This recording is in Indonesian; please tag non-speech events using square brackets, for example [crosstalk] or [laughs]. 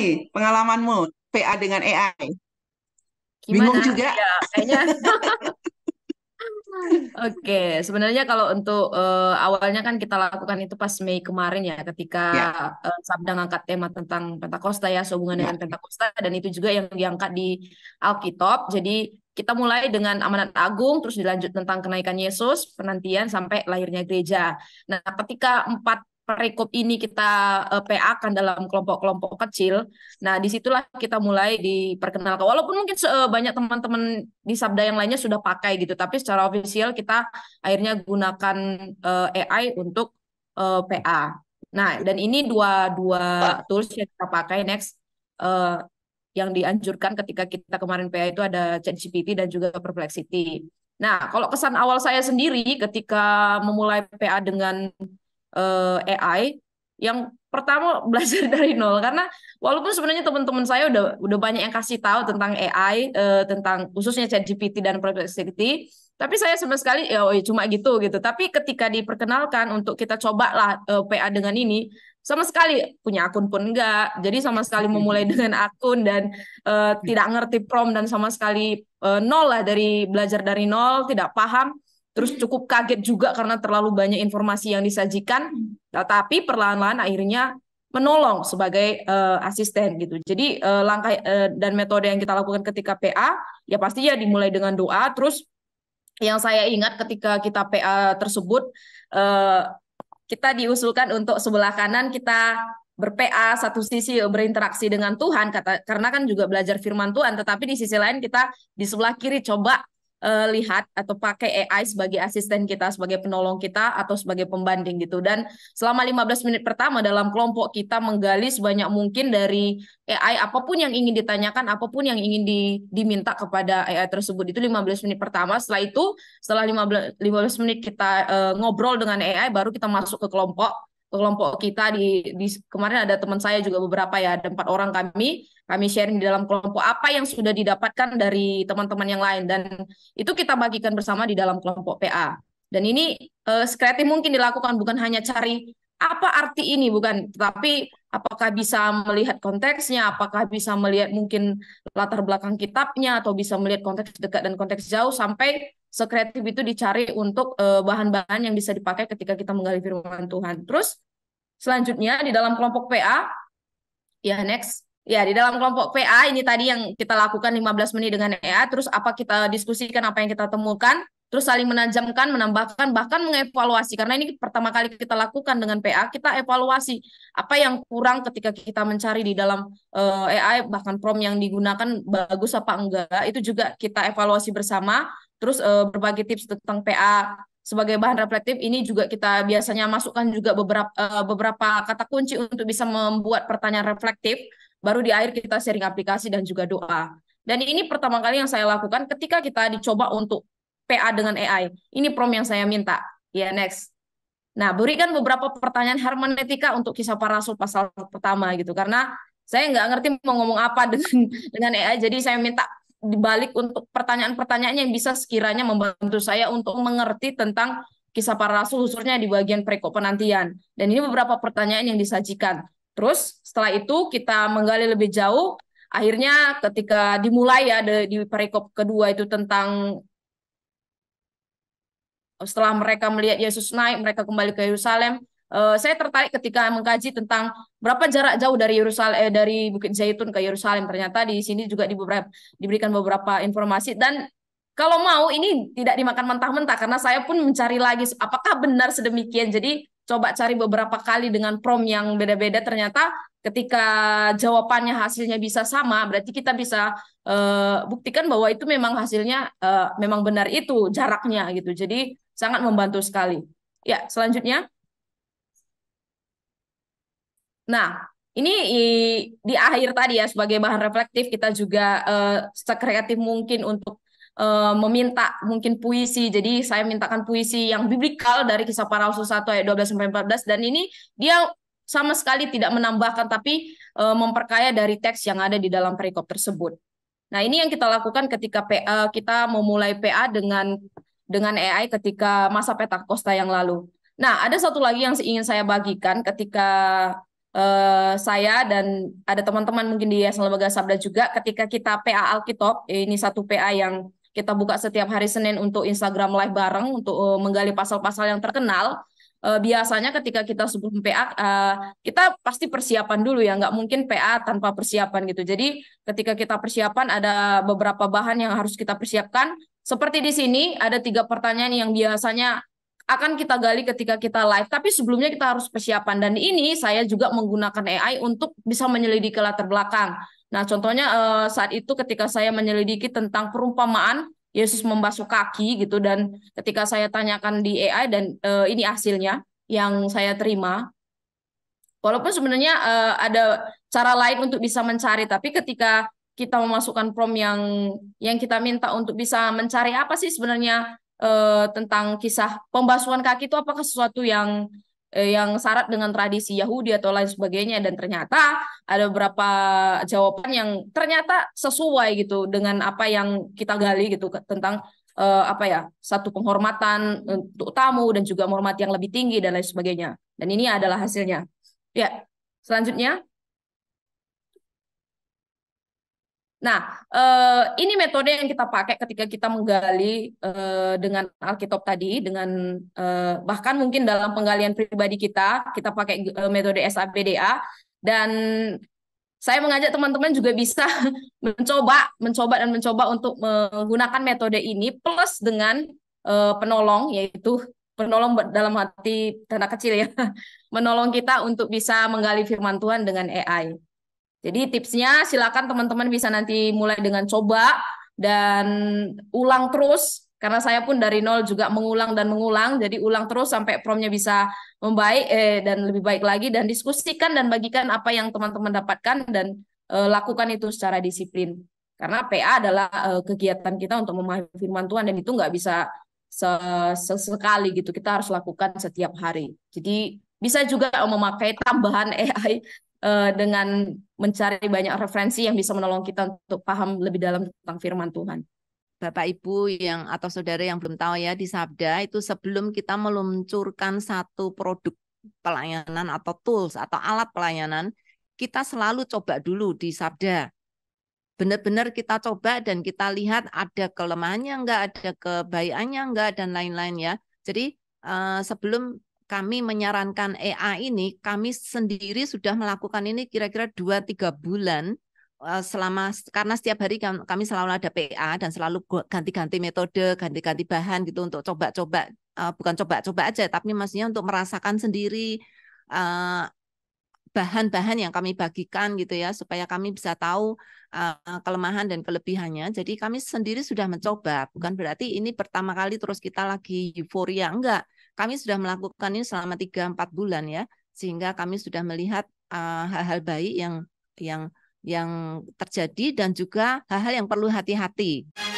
nih pengalamanmu PA dengan AI? Gimana? Bingung juga. Ya, kayaknya. [laughs] Oke, okay. sebenarnya kalau untuk uh, awalnya kan kita lakukan itu pas Mei kemarin ya, ketika yeah. Ya. uh, Sabda ngangkat tema tentang Pentakosta ya, sehubungan yeah. dengan Pentakosta dan itu juga yang diangkat di Alkitab. Jadi kita mulai dengan amanat agung, terus dilanjut tentang kenaikan Yesus, penantian sampai lahirnya gereja. Nah, ketika empat perikop ini kita uh, eh, PA kan dalam kelompok-kelompok kecil. Nah, disitulah kita mulai diperkenalkan. Walaupun mungkin uh, banyak teman-teman di Sabda yang lainnya sudah pakai gitu, tapi secara ofisial kita akhirnya gunakan uh, eh, AI untuk uh, PA. Nah, dan ini dua dua tools yang kita pakai next uh, yang dianjurkan ketika kita kemarin PA itu ada ChatGPT dan juga Perplexity. Nah, kalau kesan awal saya sendiri ketika memulai PA dengan uh, eh, AI yang pertama [laughs] belajar dari nol karena walaupun sebenarnya teman-teman saya udah udah banyak yang kasih tahu tentang AI uh, eh, tentang khususnya ChatGPT dan Perplexity tapi saya sama sekali ya oh, ya, cuma gitu gitu tapi ketika diperkenalkan untuk kita cobalah uh, eh, PA dengan ini sama sekali punya akun pun enggak jadi sama sekali hmm. memulai dengan akun dan uh, tidak ngerti prom dan sama sekali nol lah dari belajar dari nol tidak paham terus hmm. cukup kaget juga karena terlalu banyak informasi yang disajikan hmm. nah, tapi perlahan-lahan akhirnya menolong sebagai uh, asisten gitu. Jadi uh, langkah uh, dan metode yang kita lakukan ketika PA ya pasti ya dimulai dengan doa terus yang saya ingat ketika kita PA tersebut uh, kita diusulkan untuk sebelah kanan kita berPA satu sisi berinteraksi dengan Tuhan kata karena kan juga belajar firman Tuhan tetapi di sisi lain kita di sebelah kiri coba uh, lihat atau pakai AI sebagai asisten kita, sebagai penolong kita atau sebagai pembanding gitu. Dan selama 15 menit pertama dalam kelompok kita menggali sebanyak mungkin dari AI apapun yang ingin ditanyakan, apapun yang ingin di, diminta kepada AI tersebut itu 15 menit pertama. Setelah itu, setelah 15 15 menit kita uh, ngobrol dengan AI baru kita masuk ke kelompok kelompok kita di, di kemarin ada teman saya juga beberapa ya ada empat orang kami kami sharing di dalam kelompok apa yang sudah didapatkan dari teman-teman yang lain dan itu kita bagikan bersama di dalam kelompok PA dan ini uh, sekreatif mungkin dilakukan bukan hanya cari apa arti ini bukan tapi apakah bisa melihat konteksnya apakah bisa melihat mungkin latar belakang kitabnya atau bisa melihat konteks dekat dan konteks jauh sampai sekreatif itu dicari untuk eh, bahan-bahan yang bisa dipakai ketika kita menggali firman Tuhan. Terus selanjutnya di dalam kelompok PA, ya next, ya di dalam kelompok PA ini tadi yang kita lakukan 15 menit dengan EA, terus apa kita diskusikan apa yang kita temukan, terus saling menajamkan, menambahkan, bahkan mengevaluasi. Karena ini pertama kali kita lakukan dengan PA, kita evaluasi apa yang kurang ketika kita mencari di dalam uh, eh, AI, bahkan PROM yang digunakan bagus apa enggak, itu juga kita evaluasi bersama. Terus uh, eh, berbagai tips tentang PA sebagai bahan reflektif ini juga kita biasanya masukkan juga beberapa uh, eh, beberapa kata kunci untuk bisa membuat pertanyaan reflektif. Baru di akhir kita sharing aplikasi dan juga doa. Dan ini pertama kali yang saya lakukan ketika kita dicoba untuk PA dengan AI. Ini prom yang saya minta. Ya, yeah, next. Nah, berikan beberapa pertanyaan hermeneutika untuk kisah para rasul pasal pertama gitu. Karena saya nggak ngerti mau ngomong apa [laughs] dengan dengan AI, jadi saya minta dibalik untuk pertanyaan-pertanyaan yang bisa sekiranya membantu saya untuk mengerti tentang kisah para rasul khususnya di bagian perikop penantian. Dan ini beberapa pertanyaan yang disajikan. Terus setelah itu kita menggali lebih jauh, akhirnya ketika dimulai ya di, di perikop kedua itu tentang setelah mereka melihat Yesus naik, mereka kembali ke Yerusalem. Uh, saya tertarik ketika mengkaji tentang berapa jarak jauh dari Yerusalem eh, dari Bukit Zaitun ke Yerusalem. Ternyata di sini juga di beberapa, diberikan beberapa informasi dan kalau mau ini tidak dimakan mentah-mentah karena saya pun mencari lagi apakah benar sedemikian. Jadi coba cari beberapa kali dengan prom yang beda-beda ternyata ketika jawabannya hasilnya bisa sama berarti kita bisa uh, buktikan bahwa itu memang hasilnya uh, memang benar itu jaraknya gitu. Jadi Sangat membantu sekali. Ya, selanjutnya. Nah, ini di akhir tadi ya sebagai bahan reflektif kita juga uh, sekreatif mungkin untuk uh, meminta mungkin puisi. Jadi saya mintakan puisi yang biblical dari kisah para rasul 1 ayat 12 sampai 14 dan ini dia sama sekali tidak menambahkan tapi uh, memperkaya dari teks yang ada di dalam perikop tersebut. Nah, ini yang kita lakukan ketika PA kita memulai PA dengan dengan AI ketika masa peta kosta yang lalu. Nah, ada satu lagi yang ingin saya bagikan ketika uh, saya dan ada teman-teman mungkin di Yayasan Lembaga Sabda juga ketika kita PA Alkitab, ya ini satu PA yang kita buka setiap hari Senin untuk Instagram live bareng untuk uh, menggali pasal-pasal yang terkenal. uh, biasanya ketika kita sebelum PA uh, kita pasti persiapan dulu ya, nggak mungkin PA tanpa persiapan gitu. Jadi ketika kita persiapan ada beberapa bahan yang harus kita persiapkan seperti di sini ada tiga pertanyaan yang biasanya akan kita gali ketika kita live, tapi sebelumnya kita harus persiapan dan ini saya juga menggunakan AI untuk bisa menyelidiki latar belakang. Nah, contohnya eh, saat itu ketika saya menyelidiki tentang perumpamaan Yesus membasuh kaki gitu dan ketika saya tanyakan di AI dan eh, ini hasilnya yang saya terima. Walaupun sebenarnya eh, ada cara lain untuk bisa mencari, tapi ketika kita memasukkan prom yang yang kita minta untuk bisa mencari apa sih sebenarnya eh, tentang kisah pembasuhan kaki itu apakah sesuatu yang eh, yang syarat dengan tradisi Yahudi atau lain sebagainya dan ternyata ada beberapa jawaban yang ternyata sesuai gitu dengan apa yang kita gali gitu tentang eh, apa ya satu penghormatan untuk tamu dan juga hormat yang lebih tinggi dan lain sebagainya dan ini adalah hasilnya ya selanjutnya Nah, eh, ini metode yang kita pakai ketika kita menggali eh, dengan Alkitab tadi, dengan eh, bahkan mungkin dalam penggalian pribadi kita, kita pakai metode SABDA. Dan saya mengajak teman-teman juga bisa [laughs] mencoba, mencoba dan mencoba untuk menggunakan metode ini plus dengan penolong, yaitu penolong dalam hati tanda kecil ya, [laughs] menolong kita untuk bisa menggali firman Tuhan dengan AI. Jadi tipsnya silakan teman-teman bisa nanti mulai dengan coba dan ulang terus karena saya pun dari nol juga mengulang dan mengulang jadi ulang terus sampai promnya bisa membaik eh, dan lebih baik lagi dan diskusikan dan bagikan apa yang teman-teman dapatkan dan eh, lakukan itu secara disiplin karena PA adalah eh, kegiatan kita untuk memahami firman Tuhan dan itu nggak bisa sesekali gitu kita harus lakukan setiap hari jadi bisa juga memakai tambahan AI Eh, dengan mencari banyak referensi yang bisa menolong kita untuk paham lebih dalam tentang firman Tuhan. Bapak Ibu yang atau saudara yang belum tahu ya di Sabda itu sebelum kita meluncurkan satu produk pelayanan atau tools atau alat pelayanan, kita selalu coba dulu di Sabda. Benar-benar kita coba dan kita lihat ada kelemahannya enggak, ada kebaikannya enggak dan lain-lain ya. Jadi eh, sebelum kami menyarankan EA ini, kami sendiri sudah melakukan ini kira-kira 2-3 bulan eh, selama karena setiap hari kami selalu ada PA dan selalu ganti-ganti metode, ganti-ganti bahan gitu untuk coba-coba eh, bukan coba-coba aja tapi maksudnya untuk merasakan sendiri eh, bahan-bahan yang kami bagikan gitu ya supaya kami bisa tahu kelemahan dan kelebihannya. Jadi kami sendiri sudah mencoba, bukan berarti ini pertama kali terus kita lagi euforia enggak kami sudah melakukan ini selama 3-4 bulan ya, sehingga kami sudah melihat eh, hal-hal uh, baik yang yang yang terjadi dan juga hal-hal yang perlu hati-hati.